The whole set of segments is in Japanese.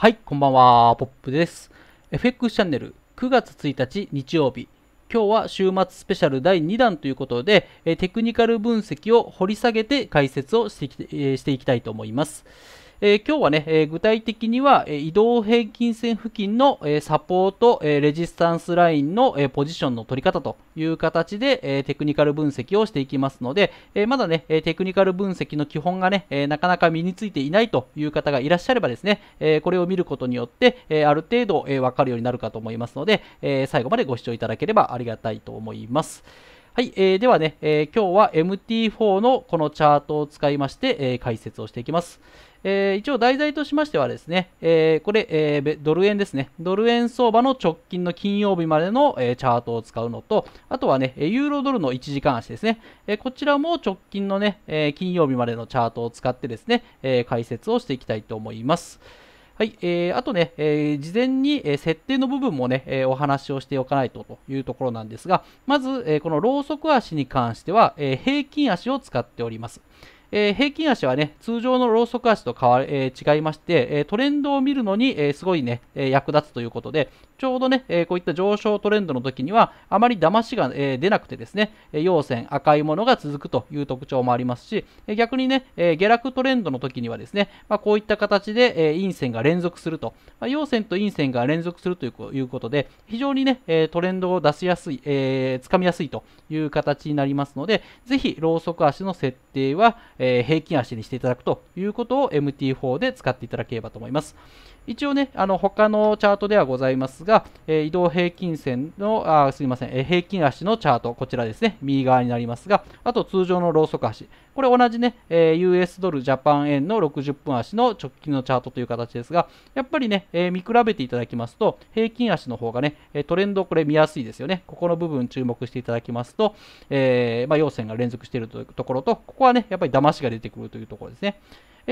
はい、こんばんは、ポップです。FX チャンネル9月1日日曜日。今日は週末スペシャル第2弾ということで、えテクニカル分析を掘り下げて解説をしてきて、えしていきたいと思います。えー、今日はね、えー、具体的には、えー、移動平均線付近の、えー、サポート、えー、レジスタンスラインの、えー、ポジションの取り方という形で、えー、テクニカル分析をしていきますので、えー、まだね、テクニカル分析の基本がね、えー、なかなか身についていないという方がいらっしゃればですね、えー、これを見ることによって、えー、ある程度、えー、かるようになるかと思いますので、えー、最後までご視聴いただければありがたいと思います。はい、えー、ではね、えー、今日は MT4 のこのチャートを使いまして、えー、解説をしていきます。えー、一応題材としましてはですね、えー、これ、えー、ドル円ですね、ドル円相場の直近の金曜日までの、えチャートを使うのと、あとはね、ユーロドルの1時間足ですね、えこちらも直近のね、え金曜日までのチャートを使ってですね、え解説をしていきたいと思います。はい、えー、あとね、えー、事前に、えー、設定の部分もね、えー、お話をしておかないとというところなんですが、まず、えこのローソク足に関しては、え平均足を使っております。えー、平均足はね、通常のローソク足と変わ、えー、違いまして、えトレンドを見るのに、えすごいね、え役立つということで、ちょうどね、えこういった上昇トレンドの時には、あまり騙しが、え出なくてですね、陽線、赤いものが続くという特徴もありますし、え逆にね、え下落トレンドの時にはですね、まあ、こういった形で、え陰線が連続すると、まあ、陽線と陰線が連続するということで、非常にね、えトレンドを出しやすい、えー、掴みやすいという形になりますので、ぜひ、ローソク足の設定は、平均足にしていただくということを MT4 で使っていただければと思います。一応ね、あの他のチャートではございますが、えー、移動平均線の、あすいません、えー、平均足のチャート、こちらですね、右側になりますが、あと通常のローソク足、これ同じね、えー、US ドルジャパン円の60分足の直近のチャートという形ですが、やっぱりね、え見比べていただきますと、平均足の方がね、トレンドこれ見やすいですよね、ここの部分注目していただきますと、えまあ、陽線が連続しているところと、ここはね、やっぱり騙しが出てくるというところですね。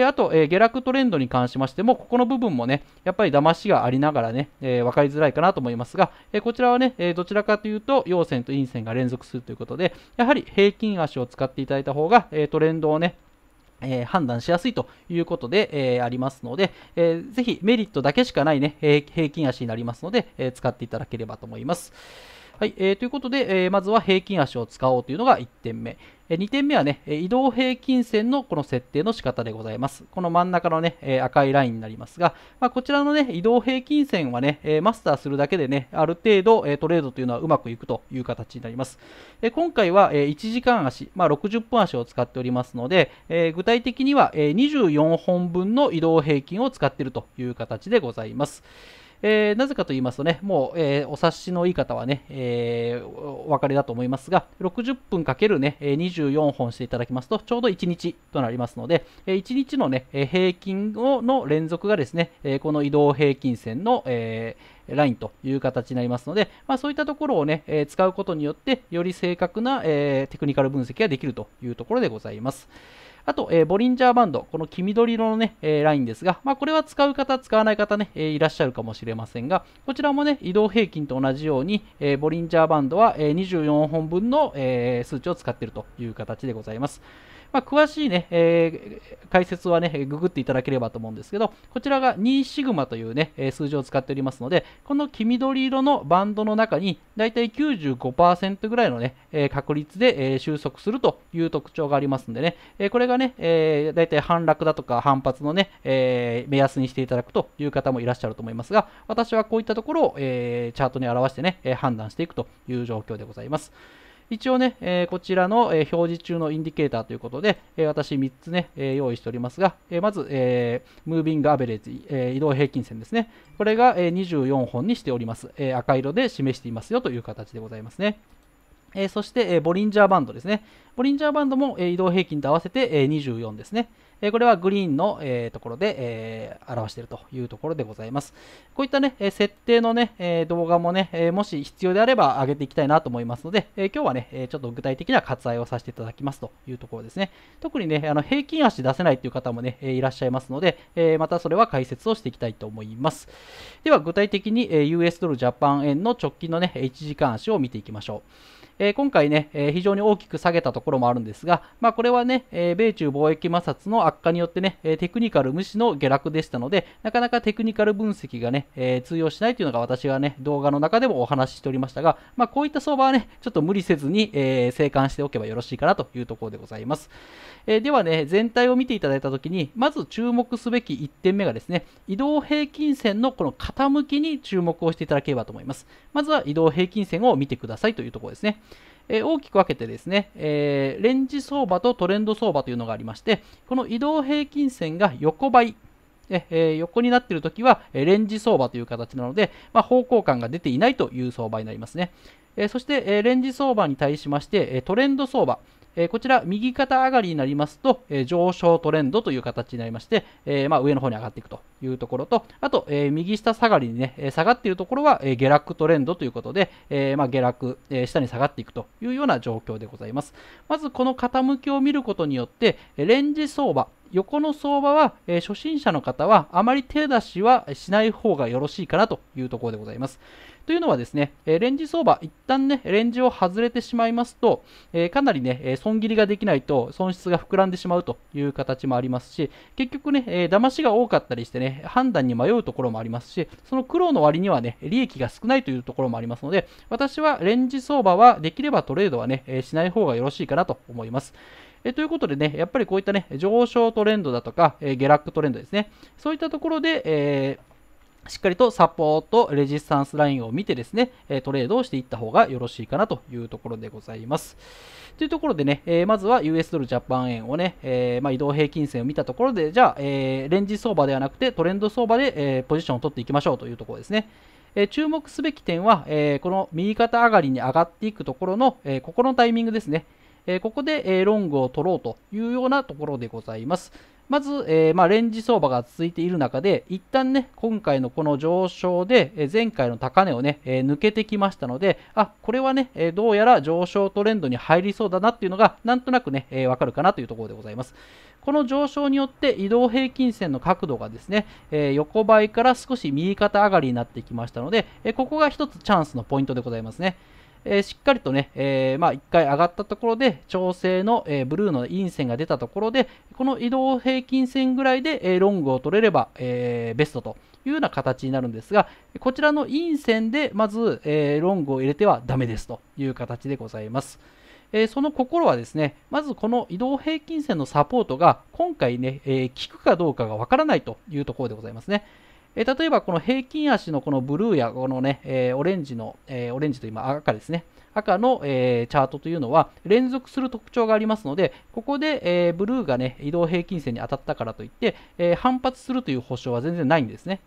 えあと、え下落トレンドに関しましても、ここの部分もね、やっぱり騙しがありながらね、え分かりづらいかなと思いますが、えこちらはね、えどちらかというと、陽線と陰線が連続するということで、やはり平均足を使っていただいた方が、えトレンドをね、えー、判断しやすいということで、えー、ありますので、えー、ぜひメリットだけしかないね、えー、平均足になりますので、え使っていただければと思います。はい、えー、ということで、えー、まずは平均足を使おうというのが1点目。えー、2点目はね、移動平均線のこの設定の仕方でございます。この真ん中のね、え赤いラインになりますが、まあ、こちらのね、移動平均線はね、えマスターするだけでね、ある程度、えトレードというのはうまくいくという形になります。え今回は、え1時間足、まあ、60分足を使っておりますので、え具体的には、え24本分の移動平均を使っているという形でございます。えー、なぜかと言いますとね、もう、えー、お察しのいい方はね、えー、お分かりだと思いますが、60分かけるね、24本していただきますと、ちょうど1日となりますので、1日のね、平均をの連続がですね、この移動平均線の、えラインという形になりますので、まあ、そういったところをね、使うことによって、より正確な、えテクニカル分析ができるというところでございます。あと、えー、ボリンジャーバンド、この黄緑色のね、えー、ラインですが、まあ、これは使う方、使わない方ね、えー、いらっしゃるかもしれませんが、こちらもね、移動平均と同じように、えボリンジャーバンドは、え24本分の、え数値を使っているという形でございます。まあ、詳しいね、えー、解説はね、ググっていただければと思うんですけど、こちらが2シグマというね、数字を使っておりますので、この黄緑色のバンドの中に、だいたい95%ぐらいのね、確率で収束するという特徴がありますんでね、これがね、だいたい反落だとか反発のね、目安にしていただくという方もいらっしゃると思いますが、私はこういったところをチャートに表してね、判断していくという状況でございます。一応ね、えこちらの、え表示中のインディケーターということで、え私3つね、え用意しておりますが、えまず、えムービングアベレージ、え移動平均線ですね。これが、え24本にしております、え赤色で示していますよという形でございますね。えー、そして、えー、ボリンジャーバンドですね。ボリンジャーバンドも、えー、移動平均と合わせて、え24ですね。えこれはグリーンの、えところで、え表しているというところでございます。こういったね、え設定のね、え動画もね、えもし必要であれば上げていきたいなと思いますので、え今日はね、えちょっと具体的な割愛をさせていただきますというところですね。特にね、あの平均足出せないという方もね、えいらっしゃいますので、えまたそれは解説をしていきたいと思います。では、具体的に、え US ドルジャパン円の直近のね、1時間足を見ていきましょう。えー、今回ね、えー、非常に大きく下げたところもあるんですが、まあ、これはね、えー、米中貿易摩擦の悪化によってね、えテクニカル無視の下落でしたので、なかなかテクニカル分析がね、え通用しないというのが私はね、動画の中でもお話ししておりましたが、まあ、こういった相場はね、ちょっと無理せずに、え静観しておけばよろしいかなというところでございます。えではね、全体を見ていただいたときに、まず注目すべき1点目がですね、移動平均線のこの傾きに注目をしていただければと思います。まずは移動平均線を見てくださいというところですね。えー、大きく分けてですね、えー、レンジ相場とトレンド相場というのがありまして、この移動平均線が横ばい。えー、横になっているときは、えレンジ相場という形なので、まあ、方向感が出ていないという相場になりますね。えそして、えレンジ相場に対しまして、えトレンド相場。えこちら右肩上がりになりますと、え上昇トレンドという形になりまして、えま上の方に上がっていくというところと、あと、え右下下がりにね、下がっているところは、え下落トレンドということで、えま下落、え下に下がっていくというような状況でございます。まずこの傾きを見ることによって、レンジ相場、横の相場は、えー、初心者の方はあまり手出しはしない方がよろしいかなというところでございます。というのはですね、えレンジ相場、一旦ね、レンジを外れてしまいますと、えかなりね、損切りができないと損失が膨らんでしまうという形もありますし、結局ね、え騙しが多かったりしてね、判断に迷うところもありますし、その苦労の割にはね、利益が少ないというところもありますので、私はレンジ相場はできればトレードはね、えしない方がよろしいかなと思います。えということでね、やっぱりこういったね、上昇トレンドだとか、え下落トレンドですね、そういったところで、えーしっかりとサポート、レジスタンスラインを見てですね、トレードをしていった方がよろしいかなというところでございます。というところでね、えまずは US ドルジャパン円をね、えま移動平均線を見たところで、じゃあ、えレンジ相場ではなくてトレンド相場で、えポジションを取っていきましょうというところですね。え注目すべき点は、えこの右肩上がりに上がっていくところの、えここのタイミングですね。えここで、えロングを取ろうというようなところでございます。まず、えー、まあ、レンジ相場が続いている中で、一旦ね、今回のこの上昇で、え前回の高値をね、えー、抜けてきましたので、あ、これはね、えどうやら上昇トレンドに入りそうだなっていうのが、なんとなくね、えわ、ー、かるかなというところでございます。この上昇によって移動平均線の角度がですね、え横ばいから少し右肩上がりになってきましたので、えここが一つチャンスのポイントでございますね。えー、しっかりとね、えー、まあ、1回上がったところで、調整の、えー、ブルーの陰線が出たところで、この移動平均線ぐらいで、えロングを取れれば、えベストというような形になるんですが、こちらの陰線で、まず、えロングを入れてはダメですという形でございます。えその心はですね、まずこの移動平均線のサポートが今回ね、え効くかどうかがわからないというところでございますね。えー、例えばこの平均足のこのブルーやこのね、えー、オレンジの、えー、オレンジと今赤ですね、赤の、えチャートというのは連続する特徴がありますので、ここで、えブルーがね、移動平均線に当たったからといって、え反発するという保証は全然ないんですね。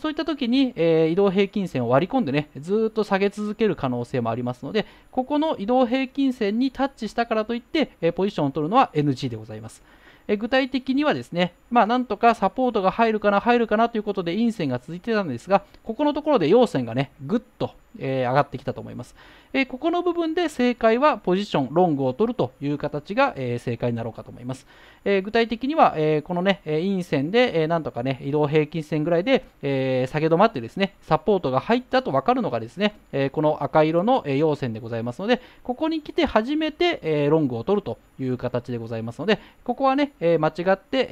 そういった時に、え移動平均線を割り込んでね、ずっと下げ続ける可能性もありますので、ここの移動平均線にタッチしたからといって、えポジションを取るのは NG でございます。え具体的にはですね、まあ、なんとかサポートが入るかな、入るかなということで、陰線が続いてたんですが、ここのところで陽線がね、ぐっとえ上がってきたと思います、えここの部分で正解はポジション、ロングを取るという形が、え正解になろうかと思います、え具体的には、えこのね、陰線で、えなんとかね、移動平均線ぐらいで、え下げ止まってですね、サポートが入ったと分かるのがですね、えこの赤色の、え陽線でございますので、ここに来て初めて、えロングを取るという形でございますので、ここはね、え間違って、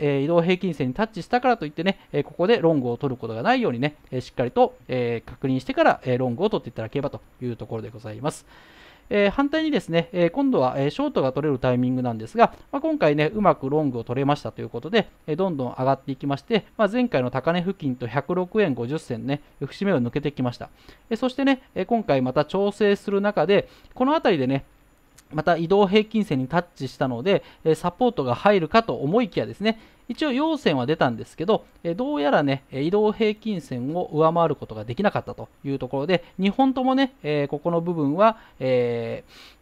え移動平均線にタッチしたからといってね、えここでロングを取ることがないようにね、えしっかりと、え確認してから、えロングロングを取っていただければというところでございます。えー、反対にですね、えー、今度は、えショートが取れるタイミングなんですが、まあ、今回ね、うまくロングを取れましたということで、えどんどん上がっていきまして、まあ、前回の高値付近と106円50銭ね、節目を抜けてきました。えそしてね、え今回また調整する中で、この辺りでね、また移動平均線にタッチしたので、えサポートが入るかと思いきやですね、一応陽線は出たんですけど、えどうやらね、移動平均線を上回ることができなかったというところで、2本ともね、えここの部分は、えー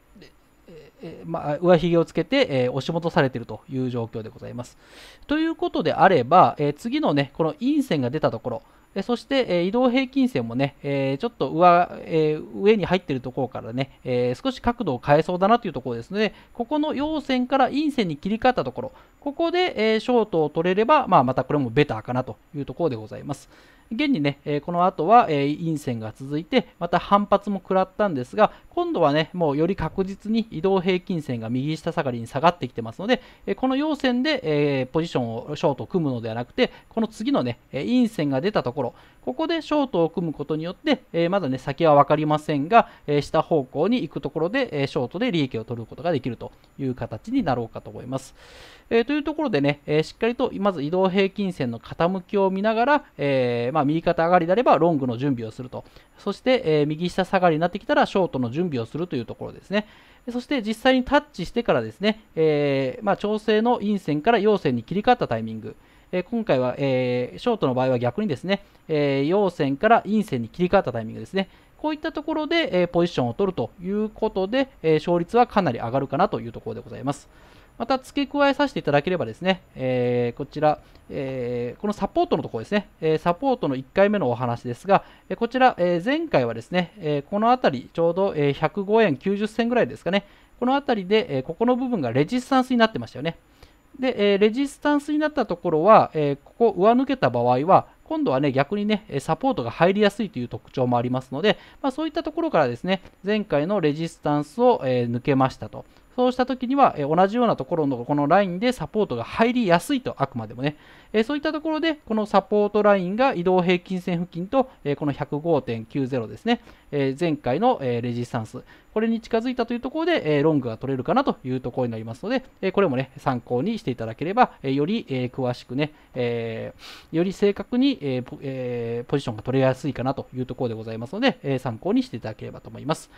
まあ、上髭をつけて、えー、押し戻されているという状況でございます。ということであれば、えー、次のね、この陰線が出たところ、えそして、え移動平均線もね、えちょっと上,、え上に入ってるところからね、え少し角度を変えそうだなというところですので、ここの陽線から陰線に切り替えたところ、ここで、えー、ショートを取れれば、まあ、またこれもベターかなというところでございます。現にね、えー、この後は、えー、陰線が続いて、また反発も食らったんですが、今度はね、もうより確実に移動平均線が右下下がりに下がってきてますので、えこの陽線で、えポジションをショートを組むのではなくて、この次のね、え陰線が出たところ、ここでショートを組むことによって、えまだね、先は分かりませんが、え下方向に行くところで、えショートで利益を取ることができるという形になろうかと思います。えーいうところでね、えー、しっかりとまず移動平均線の傾きを見ながら、えー、まあ、右肩上がりであればロングの準備をすると、そして、え右下下がりになってきたらショートの準備をするというところですね。そして実際にタッチしてからですね、えまあ、調整の陰線から陽線に切り替わったタイミング、え今回は、えショートの場合は逆にですね、え陽線から陰線に切り替わったタイミングですね。こういったところで、えポジションを取るということで、え勝率はかなり上がるかなというところでございます。また付け加えさせていただければですね、えー、こちら、えー、このサポートのところですね、えサポートの1回目のお話ですが、えこちら、え前回はですね、えこの辺り、ちょうど、え105円90銭ぐらいですかね、この辺りで、えここの部分がレジスタンスになってましたよね。で、えレジスタンスになったところは、えここ上抜けた場合は、今度はね、逆にね、サポートが入りやすいという特徴もありますので、まあ、そういったところからですね、前回のレジスタンスを、え抜けましたと。そうした時には、え同じようなところのこのラインでサポートが入りやすいと、あくまでもね、えそういったところで、このサポートラインが移動平均線付近と、えこの105.90ですね、え前回の、えレジスタンス、これに近づいたというところで、えロングが取れるかなというところになりますので、えこれもね、参考にしていただければ、えより、え詳しくね、えより正確に、えポジションが取れやすいかなというところでございますので、え参考にしていただければと思います。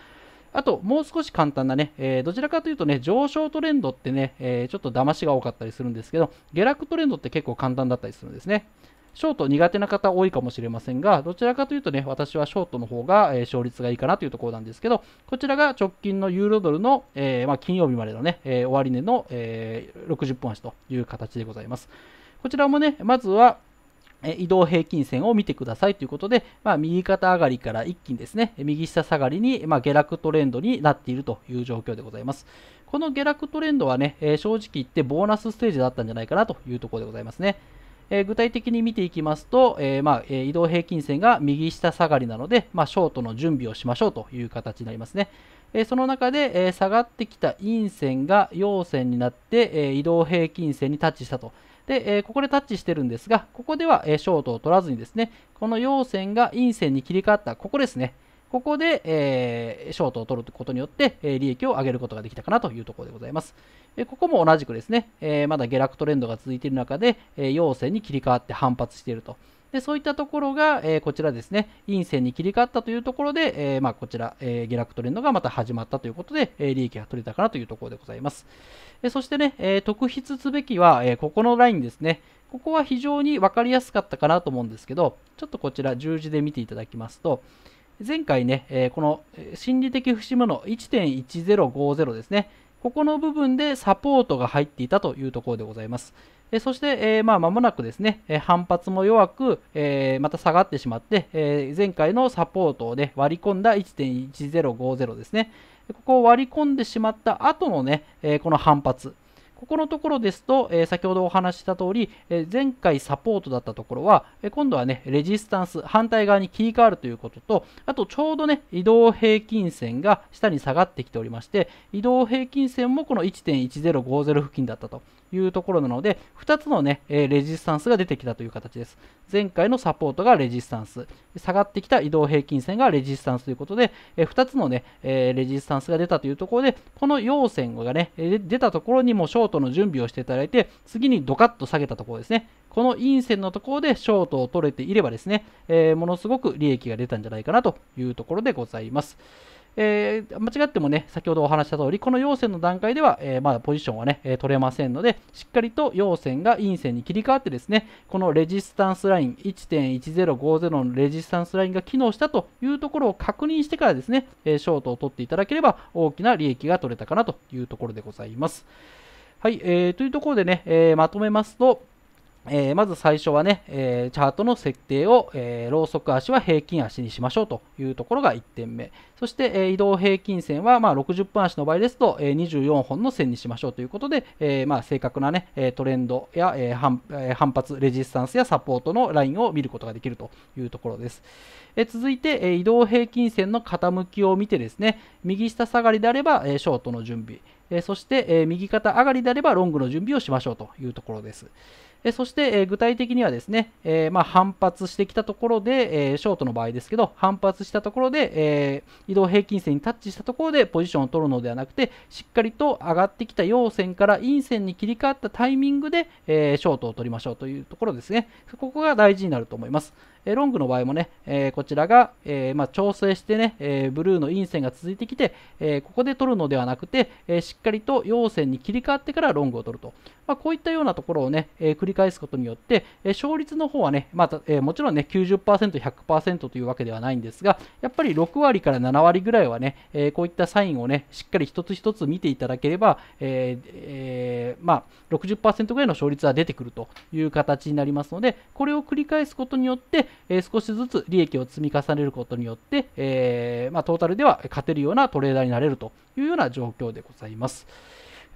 あと、もう少し簡単なね、えー、どちらかというとね、上昇トレンドってね、えー、ちょっと騙しが多かったりするんですけど、下落トレンドって結構簡単だったりするんですね。ショート苦手な方多いかもしれませんが、どちらかというとね、私はショートの方が、え勝率がいいかなというところなんですけど、こちらが直近のユーロドルの、えー、まあ、金曜日までのね、えー、終値の、えー、60分足という形でございます。こちらもね、まずは、移動平均線を見てくださいということで、まあ、右肩上がりから一気にですね、右下下がりに、まあ、下落トレンドになっているという状況でございます。この下落トレンドはね、え正直言ってボーナスステージだったんじゃないかなというところでございますね。え具体的に見ていきますと、えー、まあ、え移動平均線が右下下がりなので、まあ、ショートの準備をしましょうという形になりますね。えその中で、え下がってきた陰線が陽線になって、え移動平均線にタッチしたと。で、えここでタッチしてるんですが、ここでは、えショートを取らずにですね、この陽線が陰線に切り替わった、ここですね。ここで、えー、ショートを取ることによって、えー、利益を上げることができたかなというところでございます。えー、ここも同じくですね、えまだ下落トレンドが続いている中で、え陽線に切り替わって反発していると。でそういったところが、えこちらですね、陰線に切り替わったというところで、えまあ、こちら、え下落トレンドがまた始まったということで、え利益が取れたかなというところでございます。えそしてね、え特筆すべきは、えここのラインですね。ここは非常に分かりやすかったかなと思うんですけど、ちょっとこちら十字で見ていただきますと、前回ね、えこの心理的節目の1.1050ですね、ここの部分でサポートが入っていたというところでございます。えそして、えー、まあ、間もなくですね、反発も弱く、えー、また下がってしまって、えー、前回のサポートを、ね、割り込んだ1.1050ですね、ここを割り込んでしまった後のね、えこの反発。ここのところですと、え先ほどお話した通り、え前回サポートだったところは、え今度はね、レジスタンス、反対側に切り替わるということと、あとちょうどね、移動平均線が下に下がってきておりまして、移動平均線もこの1.1050付近だったというところなので、2つのね、えレジスタンスが出てきたという形です。前回のサポートがレジスタンス、下がってきた移動平均線がレジスタンスということで、え2つのね、えレジスタンスが出たというところで、この陽線がね、え出たところにもショートの準備をしていただいて、次にドカッと下げたところですね。この陰線のところでショートを取れていればですね、えものすごく利益が出たんじゃないかなというところでございます。えー、間違ってもね、先ほどお話した通り、この陽線の段階では、えー、まだポジションはね、えー、取れませんので、しっかりと陽線が陰線に切り替わってですね、このレジスタンスライン、1.1050のレジスタンスラインが機能したというところを確認してからですね、えショートを取っていただければ、大きな利益が取れたかなというところでございます。はい、えー、というところでね、えまとめますと、えー、まず最初はね、えー、チャートの設定を、えー、ローソク足は平均足にしましょうというところが1点目。そして、え移動平均線は、まあ、60分足の場合ですと、え24本の線にしましょうということで、えまあ、正確な、ね、トレンドや、え反発、レジスタンスやサポートのラインを見ることができるというところです。え続いて、え移動平均線の傾きを見てですね右下下がりであれば、えショートの準備、えそして、え右肩上がりであればロングの準備をしましょうというところです。えそして、え具体的にはですね、えま反発してきたところで、えショートの場合ですけど反発したところで、え移動平均線にタッチしたところでポジションを取るのではなくてしっかりと上がってきた陽線から陰線に切り替わったタイミングで、えショートを取りましょうというところですねここが大事になると思います。えロングの場合もね、えこちらが、えまあ、調整してね、えブルーの陰線が続いてきて、えここで取るのではなくて、えしっかりと陽線に切り替わってからロングを取ると。まあ、こういったようなところをね、えー、繰り返すことによって、えー、勝率の方はね、まあえー、もちろんね、90%、100%というわけではないんですが、やっぱり6割から7割ぐらいはね、えこういったサインをね、しっかり一つ一つ見ていただければ、ええー、まあ、60%ぐらいの勝率は出てくるという形になりますので、これを繰り返すことによって、え少しずつ利益を積み重ねることによって、えまあ、トータルでは勝てるようなトレーダーになれるというような状況でございます。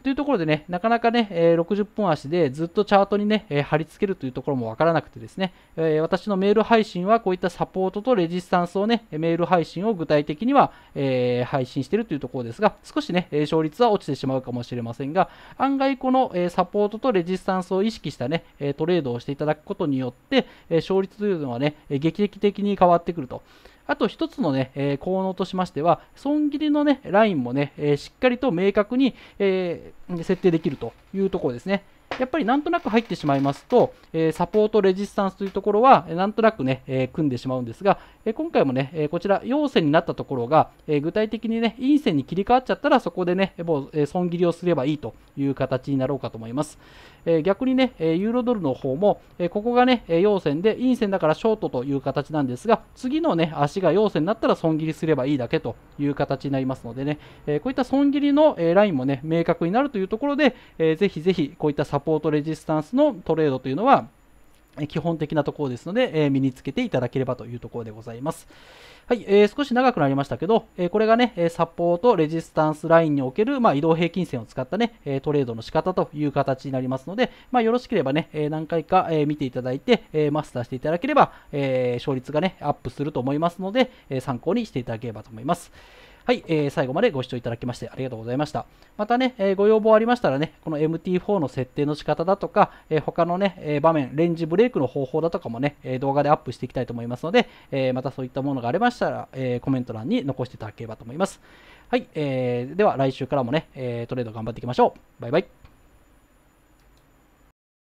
というところでね、なかなかね、え60分足でずっとチャートにね、え貼り付けるというところもわからなくてですね、え私のメール配信はこういったサポートとレジスタンスをね、メール配信を具体的には、え配信しているというところですが、少しね、勝率は落ちてしまうかもしれませんが、案外この、えサポートとレジスタンスを意識したね、えトレードをしていただくことによって、え勝率というのはね、劇的に変わってくると。あと1つのね、えー、効能としましては、損切りのね、ラインもね、えー、しっかりと明確に、えー、設定できるというところですね。やっぱりなんとなく入ってしまいますと、えサポート、レジスタンスというところは、なんとなくね、え組んでしまうんですが、え今回もね、えこちら、陽線になったところが、え具体的にね、陰線に切り替わっちゃったら、そこでね、もう、え損切りをすればいいという形になろうかと思います。え逆にね、ユーロドルの方も、えここがね、陽線で、陰線だからショートという形なんですが、次のね、足が陽線になったら損切りすればいいだけという形になりますのでね、えこういった損切りの、えラインもね、明確になるというところで、えー、ぜひぜひこういったサポートレジスタンスのトレードというのは、基本的なところですので、え身につけていただければというところでございます。はい、えー、少し長くなりましたけど、えこれがね、サポート、レジスタンスラインにおける、まあ、移動平均線を使ったね、トレードの仕方という形になりますので、まあ、よろしければね、何回か見ていただいて、マスターしていただければ、え勝率がね、アップすると思いますので、参考にしていただければと思います。はい、えー、最後までご視聴いただきましてありがとうございました。またね、えー、ご要望ありましたらね、この MT4 の設定の仕方だとか、えー、他のね、え場面、レンジブレイクの方法だとかもね、え動画でアップしていきたいと思いますので、えまたそういったものがありましたら、えコメント欄に残していただければと思います。はい、えー、では来週からもね、えトレード頑張っていきましょう。バイバイ。